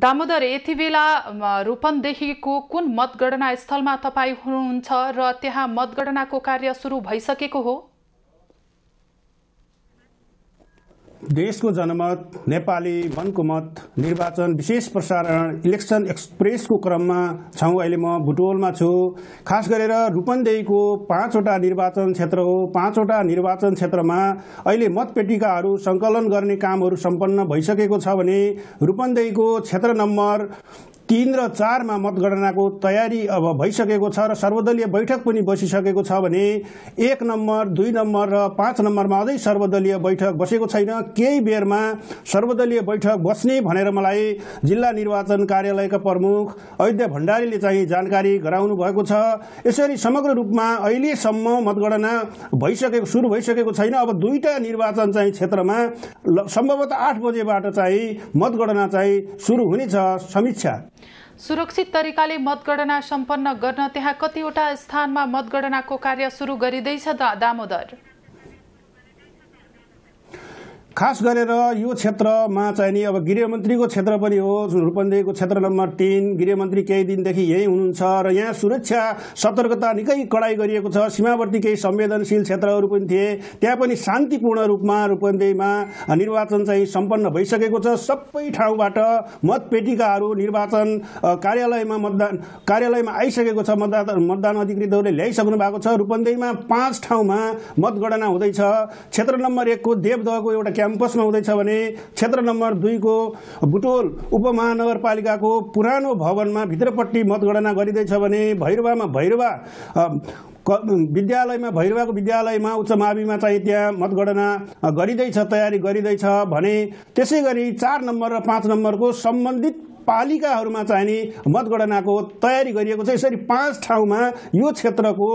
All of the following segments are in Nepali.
दामोदर यति बेला रूपन्देहीको कुन मतगणना स्थलमा तपाईँ हुनुहुन्छ र त्यहाँ मतगणनाको कार्य सुरु भइसकेको हो देशको जनमत नेपाली मनको मत निर्वाचन विशेष प्रसारण इलेक्सन एक्सप्रेसको क्रममा छौँ अहिले म भुटवलमा छु खास गरेर रूपन्देहीको पाँचवटा निर्वाचन क्षेत्र हो पाँचवटा निर्वाचन क्षेत्रमा अहिले मतपेटिकाहरू सङ्कलन गर्ने कामहरू सम्पन्न भइसकेको छ भने रूपन्देहीको क्षेत्र नम्बर तिन र चारमा मतगणनाको तयारी अब भइसकेको छ र सर्वदलीय बैठक पनि बसिसकेको छ भने एक नम्बर दुई नम्बर र पाँच नम्बरमा अझै सर्वदलीय बैठक बसेको छैन केही बेरमा सर्वदलीय बैठक बस्ने भनेर मलाई जिल्ला निर्वाचन कार्यालयका प्रमुख अयोध्या भण्डारीले चाहिँ जानकारी गराउनु भएको छ यसरी समग्र रूपमा अहिलेसम्म मतगणना भइसकेको सुरु भइसकेको छैन अब दुईटा निर्वाचन चाहिँ क्षेत्रमा सम्भवतः आठ बजेबाट चाहिँ मतगणना चाहिँ सुरु हुनेछ समीक्षा सुरक्षित तरिकाले मतगणना सम्पन्न गर्न त्यहाँ कतिवटा स्थानमा मतगणनाको कार्य सुरु गरिँदैछ दामोदर खास गरेर यो क्षेत्रमा चाहिँ नि अब गृहमन्त्रीको क्षेत्र पनि हो रूपन्देहीको क्षेत्र नम्बर तिन गृहमन्त्री केही दिनदेखि यहीँ हुनुहुन्छ र यहाँ सुरक्षा सतर्कता निकै कडाई गरिएको छ सीमावर्ती केही संवेदनशील क्षेत्रहरू पनि थिए त्यहाँ पनि शान्तिपूर्ण रूपमा रूपन्देहीमा निर्वाचन चाहिँ सम्पन्न भइसकेको छ सबै ठाउँबाट मतपेटिकाहरू निर्वाचन कार्यालयमा मतदान कार्यालयमा आइसकेको छ मतदाता मतदान अधिकृतहरूले ल्याइसक्नु भएको छ रूपन्देहीमा पाँच ठाउँमा मतगणना हुँदैछ क्षेत्र नम्बर एकको देवदहको एउटा क्याम्पसमा हुँदैछ भने क्षेत्र नम्बर दुईको बुटोल उपमहानगरपालिकाको पुरानो भवनमा भित्रपट्टि मतगणना गरिँदैछ भने भैरवामा भैरवा विद्यालयमा भैरवाको विद्यालयमा उच्च माविमा चाहिँ त्यहाँ मतगणना गरिँदैछ तयारी गरिँदैछ भने त्यसै गरी चार नम्बर र पाँच नम्बरको सम्बन्धित पालिकाहरूमा चाहिँ नि मतगणनाको तयारी गरिएको छ यसरी पाँच ठाउँमा यो क्षेत्रको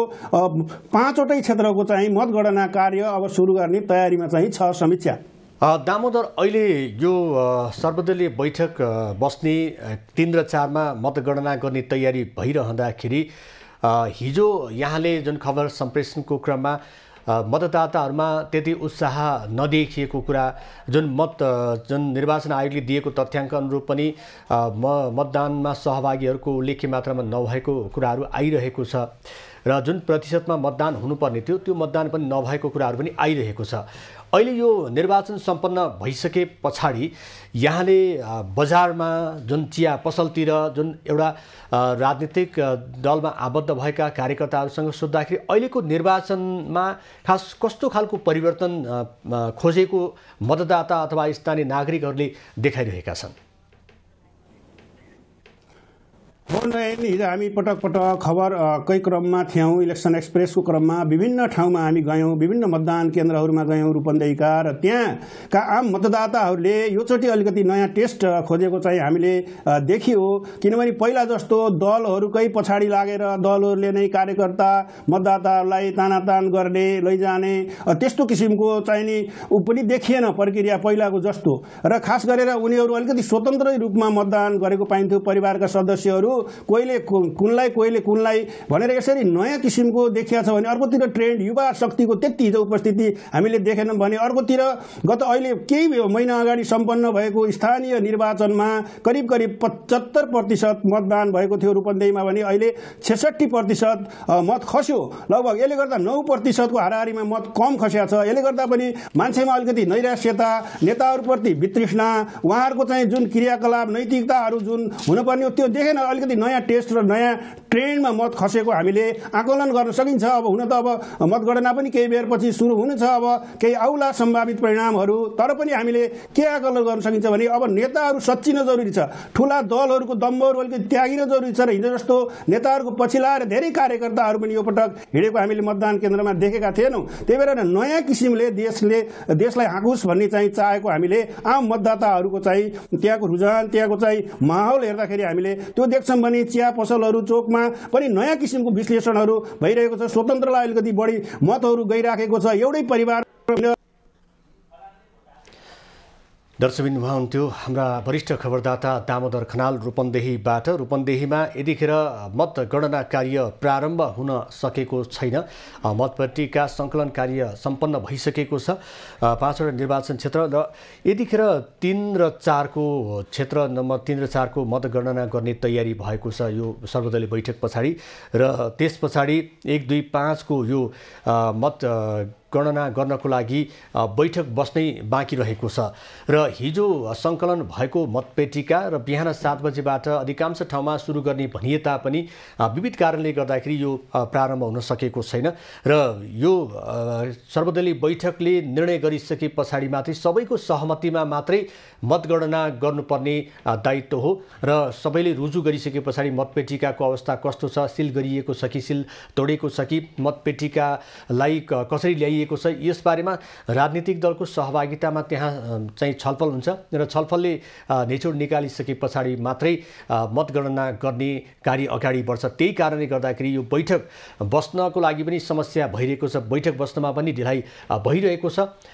पाँचवटै क्षेत्रको चाहिँ मतगणना कार्य अब सुरु गर्ने तयारीमा चाहिँ छ समीक्षा दामोदर अहिले यो सर्वदलीय बैठक बस्ने तिन र चारमा मतगणना गर्ने तयारी भइरहँदाखेरि हिजो यहाँले जुन खबर सम्प्रेषणको क्रममा मतदाताहरूमा त्यति उत्साह नदेखिएको कुरा जुन मत जुन निर्वाचन आयोगले दिएको तथ्याङ्क अनुरूप पनि म मतदानमा सहभागीहरूको उल्लेख्य मात्रामा नभएको कुराहरू आइरहेको छ र जुन प्रतिशतमा मतदान हुनुपर्ने थियो त्यो मतदान पनि नभएको कुराहरू पनि आइरहेको छ अहिले यो निर्वाचन सम्पन्न भइसके पछाडि यहाँले बजारमा जुन चिया पसलतिर जुन एउटा राजनीतिक दलमा आबद्ध भएका कार्यकर्ताहरूसँग सोद्धाखेरि अहिलेको निर्वाचनमा खास कस्तो खालको परिवर्तन खोजेको मतदाता अथवा स्थानीय नागरिकहरूले देखाइरहेका छन् होइन हिजो हामी पटक पटक खबर खबरकै क्रममा थियौँ इलेक्सन एक्सप्रेसको क्रममा विभिन्न ठाउँमा हामी गयौँ विभिन्न मतदान केन्द्रहरूमा गयौँ रूपन्देहीका र त्यहाँका आम मतदाताहरूले योचोटि अलिकति नयाँ टेस्ट खोजेको चाहिँ हामीले देखियो किनभने पहिला जस्तो दलहरूकै पछाडि लागेर दलहरूले नै कार्यकर्ता मतदाताहरूलाई तानातान गर्ने लैजाने त्यस्तो किसिमको चाहिँ नि ऊ पनि देखिएन प्रक्रिया पहिलाको जस्तो र खास गरेर उनीहरू अलिकति स्वतन्त्र रूपमा मतदान गरेको पाइन्थ्यो परिवारका सदस्यहरू कोहीले कुनलाई कोहीले कुनलाई भनेर यसरी नयाँ किसिमको देखिया छ भने अर्कोतिर ट्रेन्ड युवा शक्तिको त्यति हिजो उपस्थिति हामीले देखेनौँ भने अर्कोतिर गत अहिले केही महिना अगाडि सम्पन्न भएको स्थानीय निर्वाचनमा करिब करिब पचहत्तर प्रतिशत मतदान भएको थियो रूपन्देहीमा भने अहिले छेसठी प्रतिशत मत खस्यो लगभग यसले गर्दा नौ प्रतिशतको हाराहारीमा मत कम खस्या छ यसले गर्दा पनि मान्छेमा अलिकति नैराश्यता नेताहरूप्रति वितृष्णा उहाँहरूको चाहिँ जुन क्रियाकलाप नैतिकताहरू जुन हुनुपर्ने हो त्यो देखेन अलिकति अलिकति नयाँ टेस्ट र नयाँ ट्रेन्डमा मत खसेको हामीले आकलन गर्न सकिन्छ अब हुन त अब मतगणना पनि केही बेरपछि सुरु हुनेछ अब केही आउला सम्भावित परिणामहरू तर पनि हामीले के आकलन गर्न सकिन्छ भने अब नेताहरू सच्चिन जरुरी छ ठुला दलहरूको दम्बहरू अलिकति त्यागिन जरुरी छ र हिजो जस्तो नेताहरूको पछि लाएर धेरै कार्यकर्ताहरू पनि यो पटक हिँडेको हामीले मतदान केन्द्रमा देखेका थिएनौँ त्यही भएर नयाँ किसिमले देशले देशलाई हाँकुस् भन्ने चाहिँ चाहेको हामीले आम मतदाताहरूको चाहिँ त्यहाँको रुझान त्यहाँको चाहिँ माहौल हेर्दाखेरि हामीले त्यो देख्छौँ बने चिया पसलहरू चोकमा पनि नयाँ किसिमको विश्लेषणहरू भइरहेको छ स्वतन्त्रलाई अलिकति बढी मतहरू गइराखेको छ एउटै परिवार दर्शकबिन उहाँ हुन्थ्यो हाम्रा वरिष्ठ खबरदाता दामोदर खनाल रूपन्देहीबाट रूपन्देहीमा यतिखेर मतगणना कार्य प्रारम्भ हुन सकेको छैन मतपट्टिका सङ्कलन कार्य सम्पन्न भइसकेको छ पाँचवटा निर्वाचन क्षेत्र र यतिखेर तिन र चारको क्षेत्र नम्बर तिन र चारको मतगणना गर्ने तयारी भएको छ यो सर्वदलीय बैठक पछाडि र त्यस पछाडि एक दुई पाँचको यो मत गणना गर्नको लागि बैठक बस्नै बाँकी रहेको छ र हिजो सङ्कलन भएको मतपेटिका र बिहान सात बजेबाट अधिकांश ठाउँमा सुरु गर्ने भनिए तापनि विविध कारणले गर्दाखेरि यो प्रारम्भ हुन सकेको छैन र यो सर्वदलीय बैठकले निर्णय गरिसके पछाडि मात्रै सबैको सहमतिमा मात्रै मतगणना गर्नुपर्ने दायित्व हो र सबैले रुजु गरिसके पछाडि मतपेटिकाको अवस्था कस्तो छ सिल गरिएको छ कि सिल तोडेको छ कि मतपेटिकालाई कसरी ल्याइएको दिएको छ यसबारेमा राजनीतिक दलको सहभागितामा त्यहाँ चाहिँ छलफल हुन्छ र छलफलले निचोड निकालिसके पछाडि मात्रै मतगणना गर्ने कार्य अगाडि बढ्छ त्यही कारणले गर्दाखेरि यो बैठक बस्नको लागि पनि समस्या भइरहेको छ बैठक बस्नमा पनि ढिलाइ भइरहेको छ